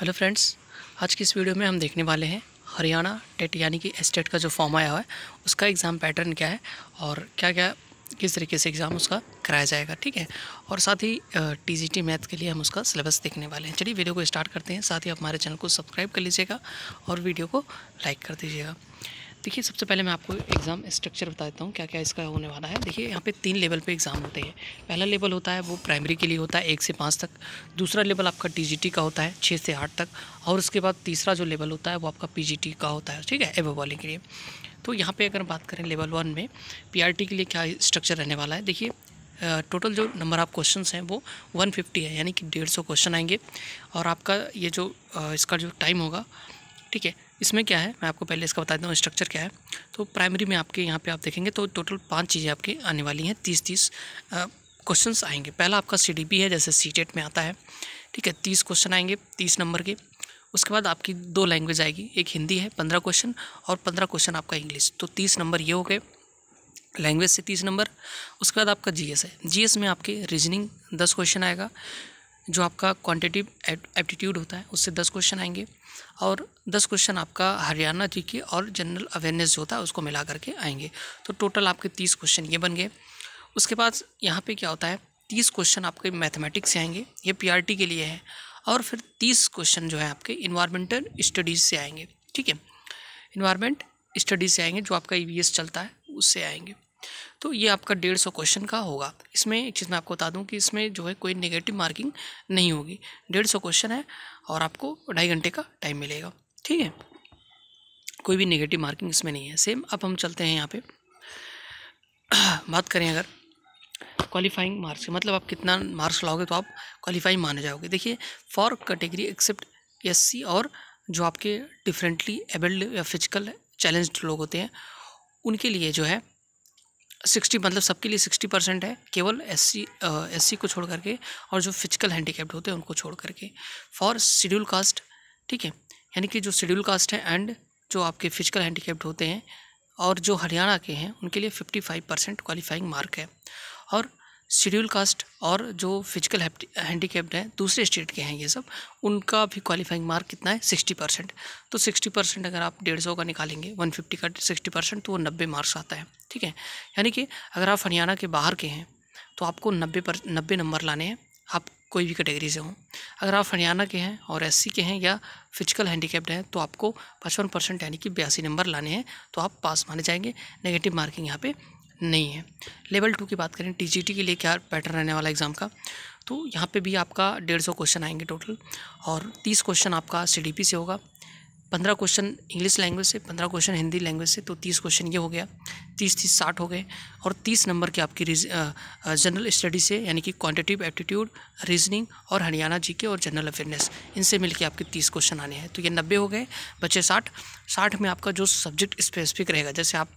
hello friends आज की इस वीडियो में हम देखने वाले हैं हरियाणा टेट यानी कि एस्टेट का जो फॉर्म आया हुआ है उसका एग्ज़ाम पैटर्न क्या है और क्या क्या किस तरीके से एग्ज़ाम उसका कराया जाएगा ठीक है और साथ ही टीजीटी मैथ के लिए हम उसका सिलेबस देखने वाले हैं चलिए वीडियो को स्टार्ट करते हैं साथ ही आप हमारे चैनल को सब्सक्राइब कर लीजिएगा और वीडियो को लाइक कर दीजिएगा देखिए सबसे पहले मैं आपको एग्ज़ाम स्ट्रक्चर बता देता हूँ क्या क्या इसका होने वाला है देखिए यहाँ पे तीन लेवल पे एग्ज़ाम होते हैं पहला लेवल होता है वो प्राइमरी के लिए होता है एक से पाँच तक दूसरा लेवल आपका टीजीटी का होता है छः से आठ तक और उसके बाद तीसरा जो लेवल होता है वो आपका पी का होता है ठीक है एवो वाले के लिए तो यहाँ पर अगर बात करें लेवल वन में पी के लिए क्या स्ट्रक्चर रहने वाला है देखिए टोटल जो नंबर ऑफ क्वेश्चन हैं वो वन है यानी कि डेढ़ सौ क्वेश्चन आएंगे और आपका ये जो इसका जो टाइम होगा ठीक है इसमें क्या है मैं आपको पहले इसका बता देता हूँ स्ट्रक्चर क्या है तो प्राइमरी में आपके यहाँ पे आप देखेंगे तो टोटल पांच चीज़ें आपके आने वाली हैं तीस तीस क्वेश्चंस आएंगे पहला आपका सी है जैसे सी में आता है ठीक है तीस क्वेश्चन आएंगे तीस नंबर के उसके बाद आपकी दो लैंग्वेज आएगी एक हिंदी है पंद्रह क्वेश्चन और पंद्रह क्वेश्चन आपका इंग्लिश तो तीस नंबर ये हो गए लैंग्वेज से तीस नंबर उसके बाद आपका जीएस है जीएस में आपके रीजनिंग दस क्वेश्चन आएगा जो आपका क्वांटिटिव एप्टीट्यूड होता है उससे दस क्वेश्चन आएंगे और दस क्वेश्चन आपका हरियाणा जी के और जनरल अवेयरनेस जो होता है उसको मिला करके आएंगे तो टोटल आपके तीस क्वेश्चन ये बन गए उसके बाद यहाँ पे क्या होता है तीस क्वेश्चन आपके मैथमेटिक्स से आएंगे ये पीआरटी के लिए है और फिर तीस क्वेश्चन जो है आपके इन्वायरमेंटल स्टडीज़ से आएंगे ठीक है इन्वायरमेंट स्टडीज़ से आएंगे जो आपका ई e चलता है उससे आएंगे तो ये आपका डेढ़ सौ क्वेश्चन का होगा इसमें एक चीज़ मैं आपको बता दूं कि इसमें जो है कोई नेगेटिव मार्किंग नहीं होगी डेढ़ सौ क्वेश्चन है और आपको ढाई घंटे का टाइम मिलेगा ठीक है कोई भी नेगेटिव मार्किंग इसमें नहीं है सेम अब हम चलते हैं यहाँ पे बात करें अगर क्वालिफाइंग मार्क्स मतलब आप कितना मार्क्स लाओगे तो आप क्वालिफाइंग माने जाओगे देखिए फॉर कैटेगरी एक्सेप्ट एस और जो आपके डिफरेंटली एबल्ड या फिजिकल चैलेंज्ड लोग होते हैं उनके लिए जो है सिक्सटी मतलब सबके लिए सिक्सटी परसेंट है केवल एस सी एस सी को छोड़ करके और जो फिजिकल हैंडीकैप्ड होते हैं उनको छोड़ करके फॉर शेड्यूल कास्ट ठीक है यानी कि जो शेड्यूल कास्ट हैं एंड जो आपके फिजिकल हैंडीकैप्ड होते हैं और जो हरियाणा के हैं उनके लिए fifty five percent qualifying mark है और शेड्यूल कास्ट और जो फिजिकल हैंडीकेप्ड हैं दूसरे स्टेट के हैं ये सब उनका भी क्वालिफाइंग मार्क कितना है सिक्सटी परसेंट तो सिक्सटी परसेंट अगर आप डेढ़ सौ का निकालेंगे वन फिफ्टी का सिक्सटी परसेंट तो वो नब्बे मार्क्स आता है ठीक है यानी कि अगर आप हरियाणा के बाहर के हैं तो आपको नब्बे पर नब्बे नंबर लाने हैं आप कोई भी कैटेगरी से हों अगर आप हरियाणा के हैं और एस के हैं या फिजिकल हैंडीकेप्ड हैं तो आपको पचपन परसेंट यानी कि बयासी नंबर लाने हैं तो आप पास माने जाएंगे नेगेटिव मार्किंग यहाँ पे नहीं है लेवल टू की बात करें टी के लिए क्या पैटर्न रहने वाला एग्ज़ाम का तो यहाँ पे भी आपका डेढ़ सौ क्वेश्चन आएंगे टोटल और तीस क्वेश्चन आपका सी से होगा पंद्रह क्वेश्चन इंग्लिश लैंग्वेज से पंद्रह क्वेश्चन हिंदी लैंग्वेज से तो तीस क्वेश्चन ये हो गया तीस तीस साठ हो गए और तीस नंबर के आपकी जनरल स्टडी से यानी कि क्वांटिटिव एप्टीट्यूड रीजनिंग और हरियाणा जी के और जनरल अवेयरनेस इनसे मिलके आपके तीस क्वेश्चन आने हैं तो ये नब्बे हो गए बचे साठ साठ में आपका जो सब्जेक्ट स्पेसिफिक रहेगा जैसे आप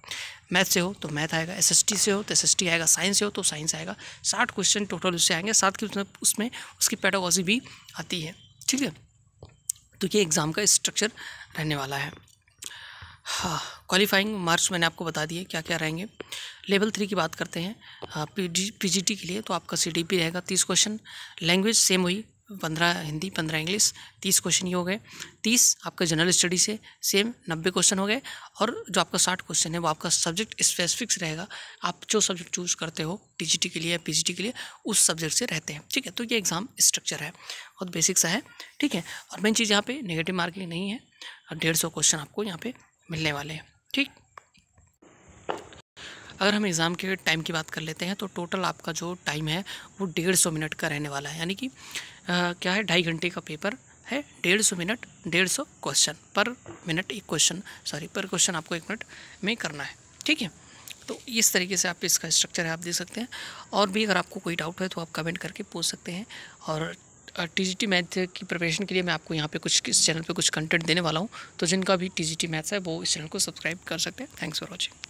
मैथ से हो तो मैथ आएगा एस से हो तो एस आएगा साइंस से हो तो साइंस आएगा साठ क्वेश्चन टोटल उससे आएंगे साथ के उसमें उसमें उसकी पेडागॉजी भी आती है ठीक है तो ये एग्ज़ाम का स्ट्रक्चर रहने वाला है हाँ क्वालिफाइंग मार्क्स मैंने आपको बता दिए क्या क्या रहेंगे लेवल थ्री की बात करते हैं पी हाँ, जी के लिए तो आपका सी रहेगा तीस क्वेश्चन लैंग्वेज सेम हुई पंद्रह हिंदी पंद्रह इंग्लिश तीस क्वेश्चन ये हो गए तीस आपका जनरल स्टडी से सेम नब्बे क्वेश्चन हो गए और जो आपका साठ क्वेश्चन है वो आपका सब्जेक्ट स्पेसिफिक्स रहेगा आप जो सब्जेक्ट चूज़ करते हो टी के लिए या पी के लिए उस सब्जेक्ट से रहते हैं ठीक है तो ये एग्ज़ाम स्ट्रक्चर है बहुत बेसिक सा है ठीक है और मेन चीज़ यहाँ पर नेगेटिव मार्किंग नहीं है और डेढ़ सौ क्वेश्चन आपको यहाँ पर मिलने वाले हैं ठीक अगर हम एग्ज़ाम के टाइम की बात कर लेते हैं तो टोटल आपका जो टाइम है वो डेढ़ सौ मिनट का रहने वाला है यानी कि क्या है ढाई घंटे का पेपर है डेढ़ सौ मिनट डेढ़ सौ क्वेश्चन पर मिनट एक क्वेश्चन सॉरी पर क्वेश्चन आपको एक मिनट में करना है ठीक है तो इस तरीके से आप इसका स्ट्रक्चर है आप देख सकते हैं और भी अगर आपको कोई डाउट है तो आप कमेंट करके पूछ सकते हैं और टी मैथ की प्रिपरेशन के लिए मैं आपको यहाँ पे कुछ इस चैनल पे कुछ कंटेंट देने वाला हूँ तो जिनका भी टी जी टी मैथ्स है वो इस चैनल को सब्सक्राइब कर सकते हैं थैंक्स फॉर वॉचिंग